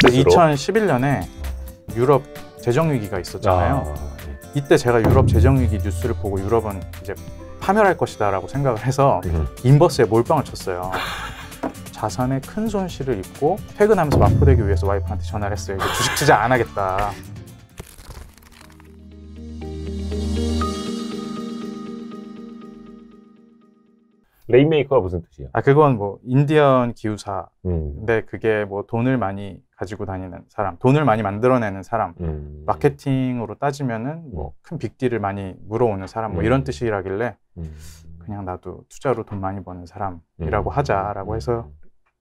2011년에 유럽 재정 위기가 있었잖아요. 아, 네. 이때 제가 유럽 재정 위기 뉴스를 보고 유럽은 이제 파멸할 것이다라고 생각을 해서 음. 인버스에 몰빵을 쳤어요. 자산에 큰 손실을 입고 퇴근하면서 마포대기위해서 와이프한테 전화를 했어요. 주식 투자 안 하겠다. 레인메이커가 무슨 뜻이에요? 아 그건 뭐 인디언 기우사. 음. 근데 그게 뭐 돈을 많이 가지고 다니는 사람, 돈을 많이 만들어내는 사람, 음. 마케팅으로 따지면은 뭐큰 뭐. 빅딜을 많이 물어오는 사람, 뭐 이런 음. 뜻이라길래 음. 그냥 나도 투자로 돈 많이 버는 사람이라고 음. 하자라고 해서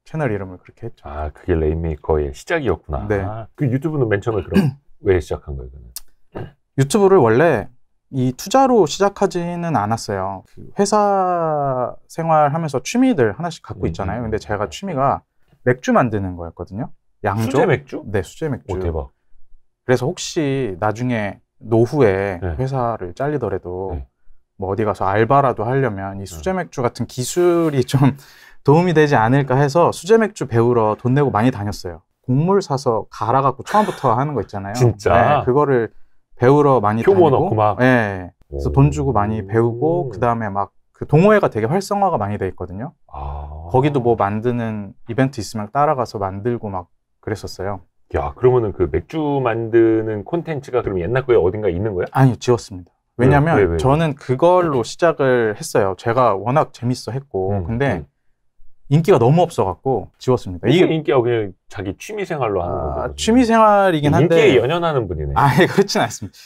채널 이름을 그렇게 했죠. 아 그게 레인메이커의 시작이었구나. 네. 아, 그 유튜브는 맨 처음에 그럼 왜 시작한 거예요? 그러면? 유튜브를 원래 이 투자로 시작하지는 않았어요. 그 회사 생활하면서 취미들 하나씩 갖고 음, 있잖아요. 음, 근데 음. 제가 취미가 맥주 만드는 거였거든요. 양조 수제 맥주? 네, 수제 맥주. 오, 대박. 그래서 혹시 나중에 노후에 네. 회사를 잘리더라도 네. 뭐 어디 가서 알바라도 하려면 이 네. 수제 맥주 같은 기술이 좀 도움이 되지 않을까 해서 수제 맥주 배우러 돈 내고 많이 다녔어요. 곡물 사서 갈아갖고 처음부터 하는 거 있잖아요. 진짜. 네, 그거를 배우러 많이 표모 다니고, 넣고 막. 예. 그래서 돈 주고 많이 배우고 그다음에 막 그 동호회가 되게 활성화가 많이 돼 있거든요. 아. 거기도 뭐 만드는 이벤트 있으면 따라가서 만들고 막 그랬었어요. 야, 그러면은 그 맥주 만드는 콘텐츠가 그럼 옛날 거에 어딘가 있는 거야? 아니요, 지웠습니다. 왜냐면 하 저는 그걸로 아, 시작을 했어요. 제가 워낙 재밌어 했고. 음, 근데 음. 인기가 너무 없어갖고 지웠습니다. 이게 인기가 그냥 자기 취미 생활로 하는 아, 거죠. 취미 생활이긴 한데 인기에 연연하는 분이네. 아, 예, 그렇진 않습니다.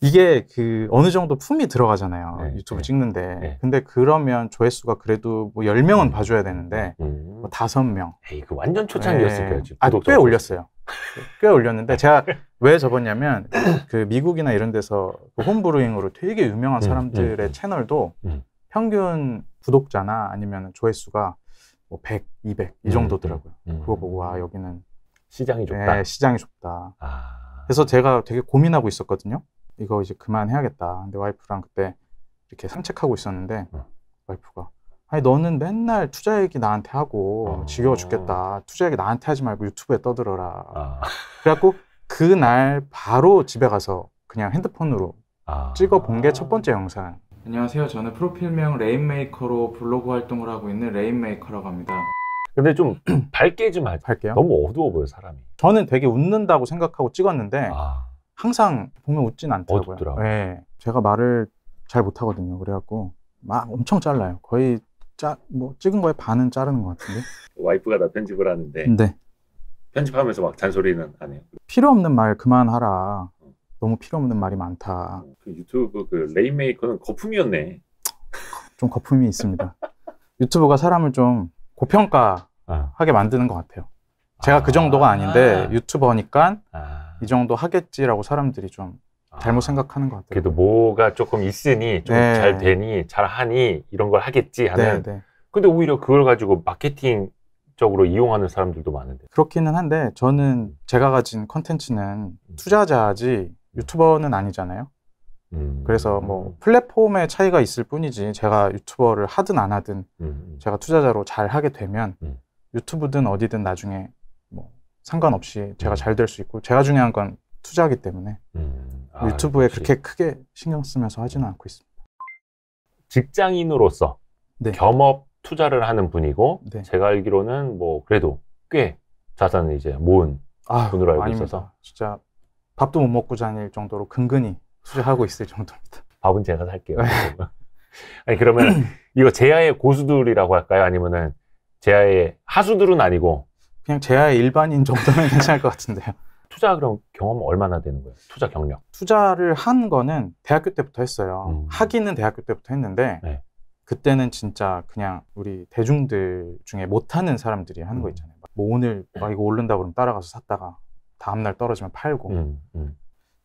이게 그 어느 정도 품이 들어가잖아요. 네, 유튜브 네, 찍는데. 네. 근데 그러면 조회수가 그래도 뭐 10명은 음. 봐줘야 되는데 음. 음. 뭐 5명. 에이, 그 완전 초창기였을 네. 거예요. 아, 꽤 올렸어요. 꽤 올렸는데 제가 왜 접었냐면 그 미국이나 이런 데서 그 홈브루잉으로 되게 유명한 음, 음, 사람들의 음, 채널도 평균 구독자나 아니면 조회수가 뭐 100, 200이 음, 정도더라고요. 음, 음. 그거 보고 와 여기는 시장이 좁다. 네, 시장이 좁다. 아. 그래서 제가 되게 고민하고 있었거든요. 이거 이제 그만해야겠다. 근데 와이프랑 그때 이렇게 산책하고 있었는데 음. 와이프가 아니 너는 맨날 투자 얘기 나한테 하고 어. 지겨워 죽겠다. 투자 얘기 나한테 하지 말고 유튜브에 떠들어라. 아. 그래갖고 그날 바로 집에 가서 그냥 핸드폰으로 아. 찍어 본 게 첫 번째 영상. 안녕하세요. 저는 프로필명 레인메이커로 블로그 활동을 하고 있는 레인메이커라고 합니다. 근데 좀 밝게 좀하게요 너무 어두워 보여 사람이. 저는 되게 웃는다고 생각하고 찍었는데 아 항상 보면 웃진 않더라고요. 어둡더라고요. 네, 제가 말을 잘 못하거든요. 그래갖고 막 엄청 잘라요. 거의 짜, 뭐 찍은 거의 반은 자르는 것 같은데. 와이프가 다 편집을 하는데 네. 편집하면서 막 잔소리는 안 해요. 필요 없는 말 그만하라. 너무 필요 없는 말이 많다. 그 유튜브 그레인메이커는 거품이었네. 좀 거품이 있습니다. 유튜브가 사람을 좀 고평가하게 만드는 것 같아요. 제가 아, 그 정도가 아. 아닌데 아, 유튜버니까 아, 이 정도 하겠지라고 사람들이 좀 아. 잘못 생각하는 것 같아요. 그래도 뭐가 조금 있으니 좀잘 네. 되니 잘하니 이런 걸 하겠지 하는. 네, 네. 근데 오히려 그걸 가지고 마케팅적으로 이용하는 사람들도 많은데. 그렇기는 한데 저는 제가 가진 컨텐츠는 음. 투자자지 유튜버는 아니잖아요. 음. 그래서 뭐 플랫폼의 차이가 있을 뿐이지 제가 유튜버를 하든 안 하든 음. 음. 제가 투자자로 잘 하게 되면 음. 유튜브든 어디든 나중에 뭐 상관없이 제가 음. 잘될 수 있고 제가 중요한 건 투자하기 때문에 음. 아, 유튜브에 역시. 그렇게 크게 신경 쓰면서 하지는 않고 있습니다. 직장인으로서 네. 겸업 투자를 하는 분이고 네. 제가 알기로는 뭐 그래도 꽤 자산을 이제 모은 아, 분으로 알고 아닙니다. 있어서 진짜 밥도 못 먹고 자닐 정도로 근근히 수자하고 있을 정도입니다. 밥은 제가 살게요. 네. 아니 그러면 이거 제야의 고수들이라고 할까요? 아니면은 제야의 하수들은 아니고 그냥 제야의 일반인 정도면 괜찮을 것 같은데요. 투자 그럼 경험 얼마나 되는 거예요? 투자 경력? 투자를 한 거는 대학교 때부터 했어요. 음. 하기는 대학교 때부터 했는데 네. 그때는 진짜 그냥 우리 대중들 중에 못하는 사람들이 하는 거 음. 있잖아요. 뭐 오늘 막 이거 오른다 그러면 따라가서 샀다가 다음날 떨어지면 팔고 음, 음.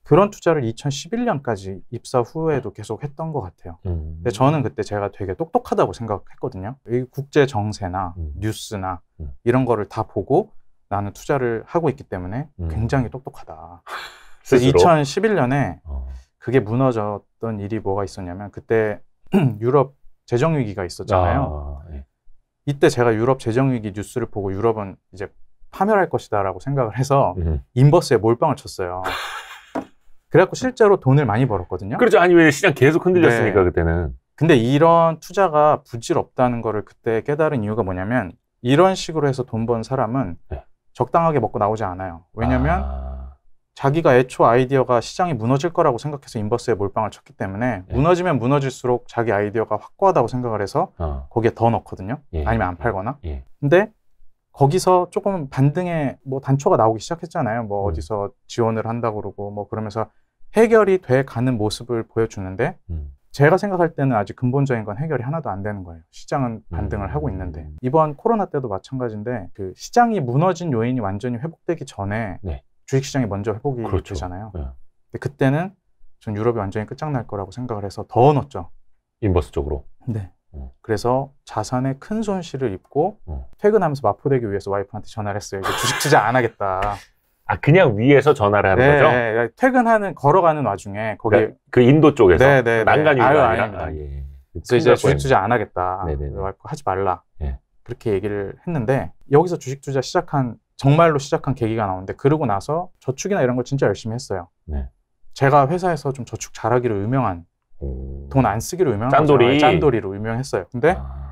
그런 투자를 2011년까지 입사 후에도 음. 계속 했던 것 같아요. 음, 근데 저는 그때 제가 되게 똑똑하다고 생각했거든요. 이 국제 정세나 음. 뉴스나 음. 이런 거를 다 보고 나는 투자를 하고 있기 때문에 굉장히 똑똑하다. 그래서 2011년에 어. 그게 무너졌던 일이 뭐가 있었냐면 그때 유럽 재정 위기가 있었잖아요. 아, 네. 이때 제가 유럽 재정 위기 뉴스를 보고 유럽은 이제 파멸할 것이다라고 생각을 해서 음. 인버스에 몰빵을 쳤어요. 그래갖고 실제로 돈을 많이 벌었거든요. 그렇죠. 아니 왜 시장 계속 흔들렸으니까 네. 그때는. 근데 이런 투자가 부질없다는 거를 그때 깨달은 이유가 뭐냐면 이런 식으로 해서 돈 번 사람은 네. 적당하게 먹고 나오지 않아요. 왜냐면 아... 자기가 애초 아이디어가 시장이 무너질 거라고 생각해서 인버스에 몰빵을 쳤기 때문에 네. 무너지면 무너질수록 자기 아이디어가 확고하다고 생각을 해서 어. 거기에 더 넣거든요. 예. 아니면 안 팔거나. 예. 근데 거기서 조금 반등의 뭐 단초가 나오기 시작했잖아요. 뭐 음. 어디서 지원을 한다 그러고 뭐 그러면서 해결이 돼 가는 모습을 보여주는데 음. 제가 생각할 때는 아직 근본적인 건 해결이 하나도 안 되는 거예요. 시장은 반등을 음. 하고 있는데 이번 코로나 때도 마찬가지인데 그 시장이 무너진 요인이 완전히 회복되기 전에 네. 주식 시장이 먼저 회복이 그렇죠. 되잖아요. 네. 예. 근데 그때는 전 유럽이 완전히 끝장날 거라고 생각을 해서 더 넣었죠. 인버스 쪽으로. 네. 어. 그래서 자산에 큰 손실을 입고 어. 퇴근하면서 마포되기 위해서 와이프한테 전화를 했어요. 이거 주식 투자 안 하겠다. 아 그냥 위에서 전화를 하는 네, 거죠? 네, 네. 퇴근하는 걸어가는 와중에 거기 그러니까 그 인도 쪽에서 네, 네, 네. 난간 유가 아유, 아니다 아, 예. 예. 그 그래서 이제 주식 투자 안 하겠다. 네, 와이프 하지 말라. 예. 그렇게 얘기를 했는데 여기서 주식 투자 시작한 정말로 시작한 계기가 나오는데 그러고 나서 저축이나 이런 걸 진짜 열심히 했어요. 제가 회사에서 좀 저축 잘하기로 유명한 돈안 쓰기로 유명한 짠돌이. 예, 짠돌이로 유명했어요. 근데 아.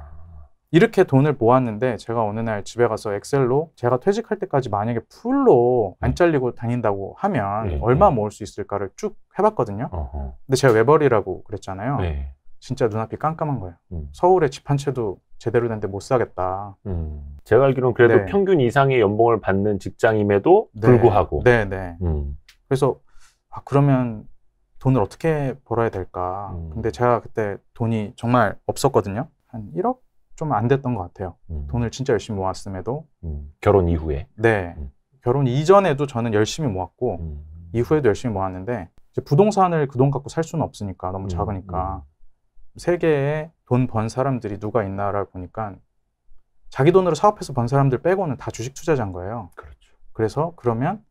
이렇게 돈을 모았는데 제가 어느 날 집에 가서 엑셀로 제가 퇴직할 때까지 만약에 풀로 안 네. 잘리고 다닌다고 하면 네, 얼마 모을 수 있을까를 쭉 해봤거든요. 어허. 근데 제가 외벌이라고 그랬잖아요. 네. 진짜 눈앞이 깜깜한 거예요. 음. 서울에 집 한 채도 제대로 된 데 못 사겠다. 음. 제가 알기로는 그래도 네. 평균 이상의 연봉을 받는 직장임에도 네. 불구하고. 네, 네. 음. 그래서 아, 그러면 돈을 어떻게 벌어야 될까. 음. 근데 제가 그때 돈이 정말 없었거든요. 한 1억 좀 안 됐던 것 같아요. 음. 돈을 진짜 열심히 모았음에도 음. 결혼 이후에. 네, 음. 결혼 이전에도 저는 열심히 모았고 음. 이후에도 열심히 모았는데 부동산을 그 돈 갖고 살 수는 없으니까 너무 작으니까 세계에 돈 번 사람들이 누가 있나를 보니까 자기 돈으로 사업해서 번 사람들 빼고는 다 주식 투자자인 거예요. 그렇죠. 그래서 그러면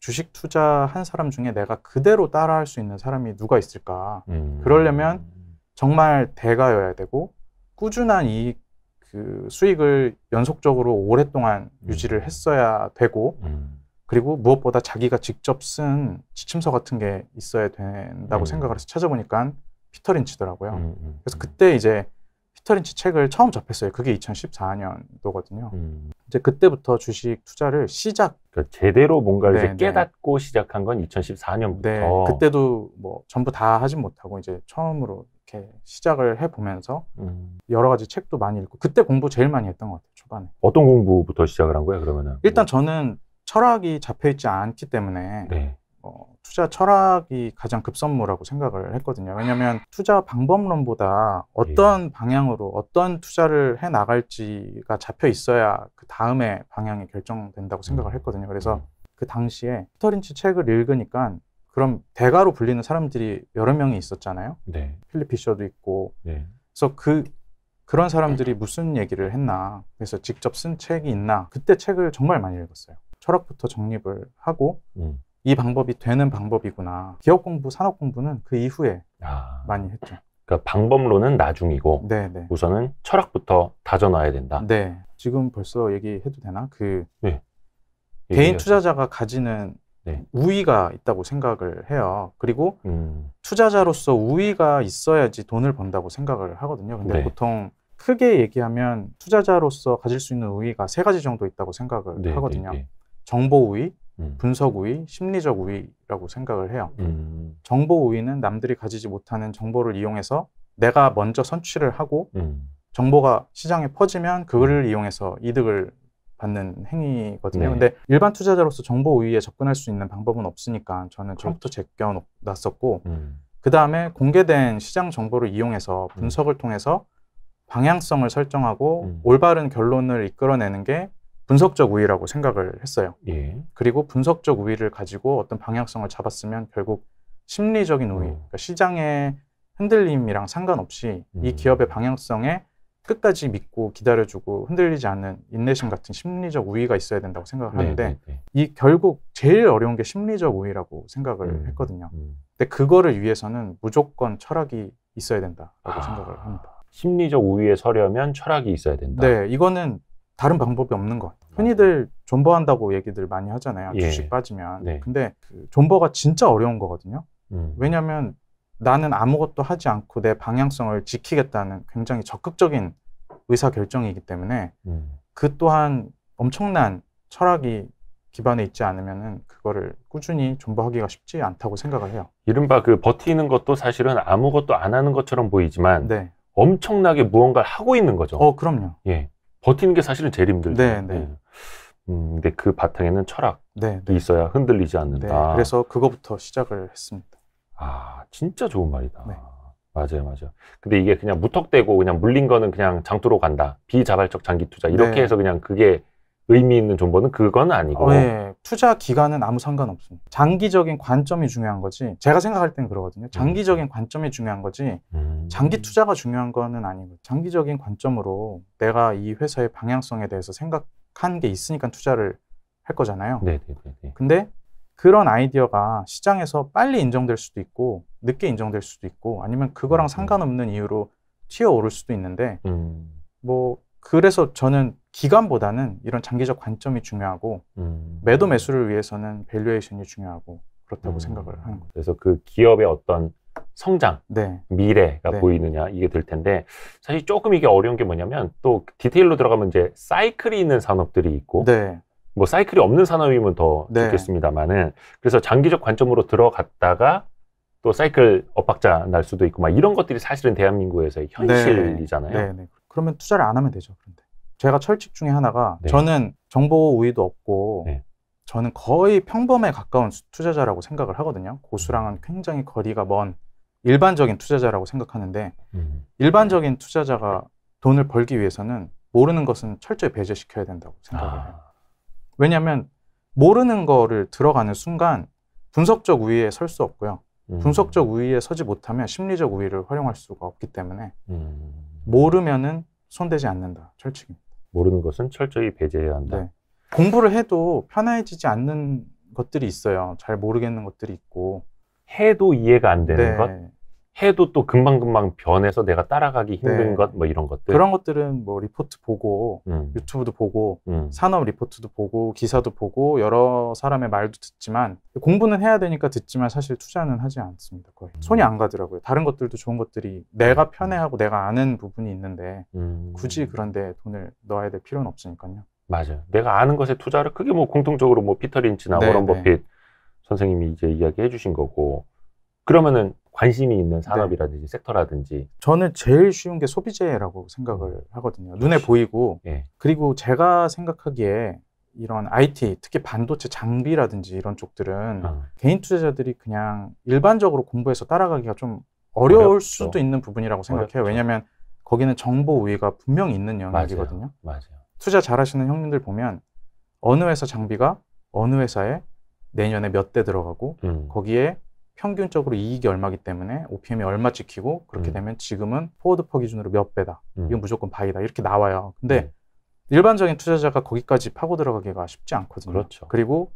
주식 투자한 사람 중에 내가 그대로 따라할 수 있는 사람이 누가 있을까? 음. 그러려면 정말 대가여야 되고 꾸준한 이익 그 수익을 연속적으로 오랫동안 음. 유지를 했어야 되고 음. 그리고 무엇보다 자기가 직접 쓴 지침서 같은 게 있어야 된다고 음. 생각을 해서 찾아보니까 피터 린치더라고요. 음, 음, 그래서 그때 이제 피터 린치 책을 처음 접했어요. 그게 2014년도거든요. 이제 그때부터 주식 투자를 시작. 그러니까 제대로 뭔가 이제 네, 네. 깨닫고 시작한 건 2014년부터. 네, 그때도 뭐 전부 다 하진 못하고 이제 처음으로 이렇게 시작을 해보면서 음. 여러 가지 책도 많이 읽고 그때 공부 제일 많이 했던 것 같아요 초반에. 어떤 공부부터 시작을 한 거예요 그러면은? 일단 저는 철학이 잡혀 있지 않기 때문에 네. 어, 투자 철학이 가장 급선무라고 생각을 했거든요. 왜냐하면 아. 투자 방법론보다 어떤 예. 방향으로 어떤 투자를 해 나갈지가 잡혀 있어야 그 다음에 방향이 결정된다고 생각을 음. 했거든요. 그래서 음. 그 당시에 피터린치 책을 읽으니까 그럼 대가로 불리는 사람들이 여러 명이 있었잖아요. 네. 필리 피셔도 있고. 네. 그래서 그 그런 사람들이 네. 무슨 얘기를 했나 그래서 직접 쓴 책이 있나 그때 책을 정말 많이 읽었어요 철학부터 정립을 하고 음. 이 방법이 되는 방법이구나. 기업 공부, 산업 공부는 그 이후에 아. 많이 했죠. 그러니까 방법론은 나중이고 네네. 네. 우선은 철학부터 다져놔야 된다. 네. 지금 벌써 얘기해도 되나? 그 네. 개인 투자자가 가지는 네. 우위가 있다고 생각을 해요. 그리고 음. 투자자로서 우위가 있어야지 돈을 번다고 생각을 하거든요. 근데 네. 보통 크게 얘기하면 투자자로서 가질 수 있는 우위가 세 가지 정도 있다고 생각을 네, 네 하거든요. 네. 정보 우위, 음. 분석 우위, 심리적 우위라고 생각을 해요. 음. 정보 우위는 남들이 가지지 못하는 정보를 이용해서 내가 먼저 선취를 하고 음. 정보가 시장에 퍼지면 그걸 이용해서 이득을 받는 행위거든요. 네. 근데 일반 투자자로서 정보 우위에 접근할 수 있는 방법은 없으니까 저는 그렇죠. 처음부터 제껴 놨었고 음. 그 다음에 공개된 시장 정보를 이용해서 분석을 통해서 방향성을 설정하고 음. 올바른 결론을 이끌어내는 게 분석적 우위라고 생각을 했어요. 예. 그리고 분석적 우위를 가지고 어떤 방향성을 잡았으면 결국 심리적인 우위, 음. 그러니까 시장의 흔들림이랑 상관없이 음. 이 기업의 방향성에 끝까지 믿고 기다려주고 흔들리지 않는 인내심 같은 심리적 우위가 있어야 된다고 생각을 네, 하는데 네, 네, 네. 이 결국 제일 어려운 게 심리적 우위라고 생각을 음. 했거든요. 음. 근데 그거를 위해서는 무조건 철학이 있어야 된다라고 아, 생각을 합니다. 심리적 우위에 서려면 철학이 있어야 된다. 네, 이거는 다른 방법이 없는 것 흔히들 존버한다고 얘기들 많이 하잖아요. 예. 주식 빠지면. 네. 근데 그 존버가 진짜 어려운 거거든요. 음. 왜냐하면 나는 아무것도 하지 않고 내 방향성을 지키겠다는 굉장히 적극적인 의사 결정이기 때문에 음. 그 또한 엄청난 철학이 기반에 있지 않으면은 그거를 꾸준히 존버하기가 쉽지 않다고 생각을 해요. 이른바 그 버티는 것도 사실은 아무것도 안 하는 것처럼 보이지만 네. 엄청나게 무언가를 하고 있는 거죠. 어, 그럼요. 예. 버티는 게 사실은 제일 힘들죠. 네, 네. 예. 음, 근데 그 바탕에는 철학이 네, 네. 있어야 흔들리지 않는다. 네, 그래서 그거부터 시작을 했습니다. 아, 진짜 좋은 말이다. 네. 맞아요, 맞아요. 근데 이게 그냥 무턱대고 그냥 물린 거는 그냥 장투로 간다. 비자발적 장기 투자. 이렇게 네. 해서 그냥 그게 의미 있는 존버는 그건 아니고. 어, 네. 투자 기간은 아무 상관없습니다. 장기적인 관점이 중요한 거지. 제가 생각할 때는 그러거든요. 음. 장기적인 관점이 중요한 거지. 음. 장기 투자가 중요한 거는 아니고 장기적인 관점으로 내가 이 회사의 방향성에 대해서 생각 한게 있으니까 투자를 할 거잖아요. 네, 네, 네, 네. 근데 그런 아이디어가 시장에서 빨리 인정될 수도 있고 늦게 인정될 수도 있고 아니면 그거랑 음. 상관없는 이유로 튀어오를 수도 있는데 음. 뭐 그래서 저는 기간보다는 이런 장기적 관점이 중요하고 음. 매도 매수를 위해서는 밸류에이션이 중요하고 그렇다고 음. 생각을 하는 거예요. 그래서 그 기업의 어떤 성장, 네. 미래가 네. 보이느냐 이게 될 텐데 사실 조금 이게 어려운 게 뭐냐면 또 디테일로 들어가면 이제 사이클이 있는 산업들이 있고 네. 뭐 사이클이 없는 산업이면 더 네. 좋겠습니다만은 그래서 장기적 관점으로 들어갔다가 또 사이클 엇박자 날 수도 있고 막 이런 것들이 사실은 대한민국에서의 네. 현실이잖아요. 네, 그러면 투자를 안 하면 되죠. 그런데 제가 철칙 중에 하나가 저는 정보 우위도 없고 저는 거의 평범에 가까운 투자자라고 생각을 하거든요. 고수랑은 음. 굉장히 거리가 먼 일반적인 투자자라고 생각하는데 음. 일반적인 투자자가 돈을 벌기 위해서는 모르는 것은 철저히 배제시켜야 된다고 생각을 해요. 아. 왜냐하면 모르는 거를 들어가는 순간 분석적 우위에 설 수 없고요. 음. 분석적 우위에 서지 못하면 심리적 우위를 활용할 수가 없기 때문에 음. 모르면은 손대지 않는다. 철칙입 모르는 것은 철저히 배제해야 한다. 네. 공부를 해도 편해지지 않는 것들이 있어요. 잘 모르겠는 것들이 있고 해도 이해가 안 되는 네. 것, 해도 또 금방금방 변해서 내가 따라가기 힘든 네. 것, 뭐 이런 것들. 그런 것들은 뭐 리포트 보고, 음. 유튜브도 보고, 음. 산업 리포트도 보고, 기사도 보고, 여러 사람의 말도 듣지만, 공부는 해야 되니까 듣지만 사실 투자는 하지 않습니다. 거의. 음. 손이 안 가더라고요. 다른 것들도 좋은 것들이 내가 음. 편애하고 내가 아는 부분이 있는데, 음. 굳이 그런데 돈을 넣어야 될 필요는 없으니까요. 맞아요. 내가 아는 것에 투자를 크게 뭐 공통적으로 뭐 피터 린치나 네, 워런 네. 버핏 선생님이 이제 이야기해 주신 거고 그러면은 관심이 있는 네. 산업이라든지 네. 섹터라든지 저는 제일 쉬운 게 소비재라고 생각을 음. 하거든요. 눈에 보이고 네. 그리고 제가 생각하기에 이런 IT 특히 반도체 장비라든지 이런 쪽들은 아. 개인 투자자들이 그냥 일반적으로 공부해서 따라가기가 좀 어려울 어렵죠. 수도 있는 부분이라고 생각해요. 왜냐하면 거기는 정보 우위가 분명히 있는 영역이거든요. 맞아요. 맞아요. 투자 잘하시는 형님들 보면 어느 회사 장비가 어느 회사에 내년에 몇 대 들어가고 음. 거기에 평균적으로 이익이 얼마기 때문에 OPM이 얼마 찍히고 그렇게 음. 되면 지금은 포워드 퍼 기준으로 몇 배다. 음. 이건 무조건 바이다. 이렇게 나와요. 근데 음. 일반적인 투자자가 거기까지 파고 들어가기가 쉽지 않거든요. 그렇죠. 그리고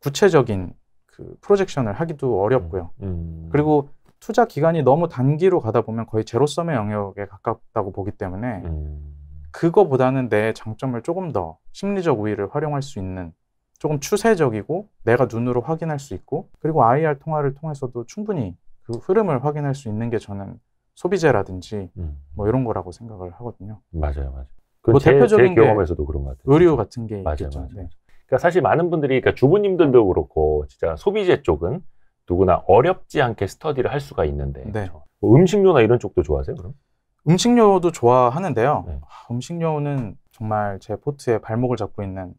구체적인 그 프로젝션을 하기도 어렵고요. 음. 음. 그리고 투자 기간이 너무 단기로 가다 보면 거의 제로섬의 영역에 가깝다고 보기 때문에 그거보다는 내 장점을 조금 더 심리적 우위를 활용할 수 있는 조금 추세적이고 내가 눈으로 확인할 수 있고 그리고 IR 통화를 통해서도 충분히 그 흐름을 확인할 수 있는 게 저는 소비재라든지 음. 뭐 이런 거라고 생각을 하거든요. 맞아요, 맞아요. 그뭐 제, 대표적인 제 경험에서도 그런 것 같아요. 의류 같은 게 맞아요, 있겠죠. 맞아요. 네. 그러니까 사실 많은 분들이 그러니까 주부님들도 그렇고 진짜 소비재 쪽은 누구나 어렵지 않게 스터디를 할 수가 있는데 네. 그렇죠? 뭐 음식료나 이런 쪽도 좋아하세요? 그럼? 음식료도 좋아하는데요. 네. 아, 음식료는 정말 제 포트에 발목을 잡고 있는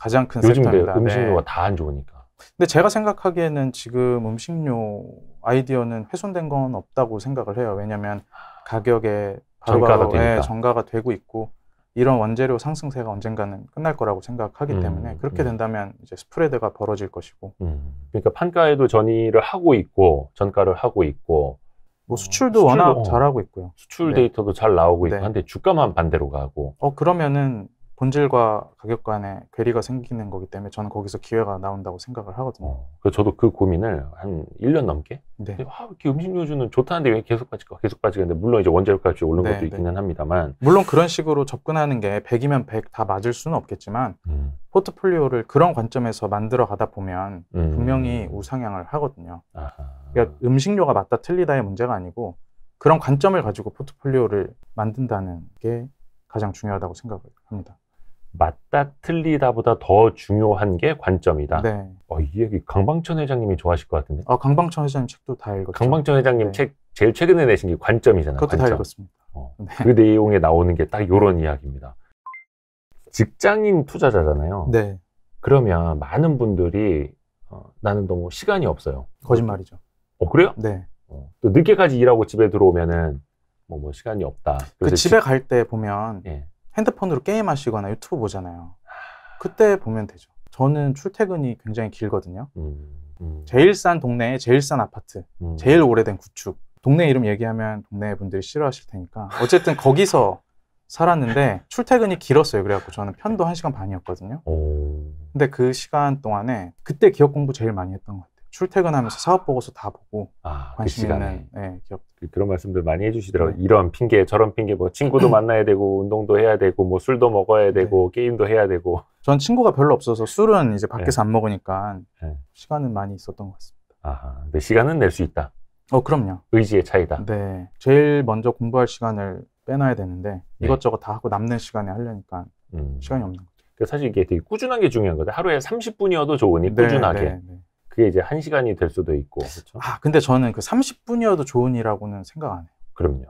가장 큰 요즘 네, 섹터입니다. 음식료가 네. 다안 좋으니까. 근데 제가 생각하기에는 지금 음식료 아이디어는 훼손된 건 없다고 생각을 해요. 왜냐하면 가격에 바로바로 정가가, 네, 정가가 되고 있고 이런 원재료 상승세가 언젠가는 끝날 거라고 생각하기 음, 때문에 그렇게 음. 된다면 이제 스프레드가 벌어질 것이고 음, 그러니까 판가에도 전이를 하고 있고 전가를 하고 있고 뭐 수출도, 수출도 워낙 어, 잘하고 있고요 수출 네. 데이터도 잘 나오고 있고 한데 주가만 반대로 가고 어 그러면은 본질과 가격 간의 괴리가 생기는 거기 때문에 저는 거기서 기회가 나온다고 생각을 하거든요. 어, 그래서 저도 그 고민을 한 1년 넘게 네. 아, 이렇게 음식요주는 좋다는데 왜 계속 빠질까 계속 빠지겠는데 물론 이제 원재료값이 오른 네, 것도 네. 있기는 네. 합니다만 물론 그런 식으로 접근하는 게 100이면 100 다 맞을 수는 없겠지만 음. 포트폴리오를 그런 관점에서 만들어 가다 보면 음. 분명히 우상향을 하거든요. 아하. 그러니까 음식료가 맞다 틀리다의 문제가 아니고 그런 관점을 가지고 포트폴리오를 만든다는 게 가장 중요하다고 생각을 합니다. 맞다 틀리다보다 더 중요한 게 관점이다. 네. 어, 이 얘기 강방천 회장님이 좋아하실 것 같은데. 아 강방천 회장님 책도 다 읽었죠. 강방천 회장님 네. 책 제일 최근에 내신 게 관점이잖아요. 그것도 관점. 다 읽었습니다. 어, 네. 그 내용에 나오는 게 딱 이런 이야기입니다. 직장인 투자자잖아요. 네. 그러면 많은 분들이 어, 나는 너무 뭐 시간이 없어요. 거짓말이죠. 어 그래요? 네. 어, 또 늦게까지 일하고 집에 들어오면은 뭐, 뭐 시간이 없다. 그 집에 갈 때 보면 예. 핸드폰으로 게임하시거나 유튜브 보잖아요. 그때 보면 되죠. 저는 출퇴근이 굉장히 길거든요. 음, 음. 제일 싼 동네에 제일 싼 아파트, 음. 제일 오래된 구축. 동네 이름 얘기하면 동네 분들이 싫어하실 테니까. 어쨌든 거기서 살았는데 출퇴근이 길었어요. 그래갖고 저는 편도 한시간 반이었거든요. 오. 근데 그 시간 동안에 그때 기억 공부 제일 많이 했던 것 같아요. 출퇴근하면서 사업 보고서 다 보고 아, 그 관심 그 있는 네, 기업 그, 그런 말씀들 많이 해주시더라고요. 네. 이런 핑계, 저런 핑계, 뭐 친구도 음. 만나야 되고 운동도 해야 되고 뭐 술도 먹어야 네. 되고 네. 게임도 해야 되고. 전 친구가 별로 없어서 술은 이제 밖에서 네. 안 먹으니까 네. 시간은 많이 있었던 것 같습니다. 아, 근데 시간은 낼 수 있다. 어, 그럼요. 의지의 차이다. 네, 제일 먼저 공부할 시간을 빼놔야 되는데 이것저것 다 하고 남는 시간에 하려니까 음. 시간이 없는 거죠. 사실 이게 되게 꾸준한 게 중요한 거죠. 하루에 30분이어도 좋으니 꾸준하게. 그게 이제 1시간이될 수도 있고. 그렇죠? 아, 근데 저는 그 30분이어도 좋은이라고는 생각 안 해요. 그럼요.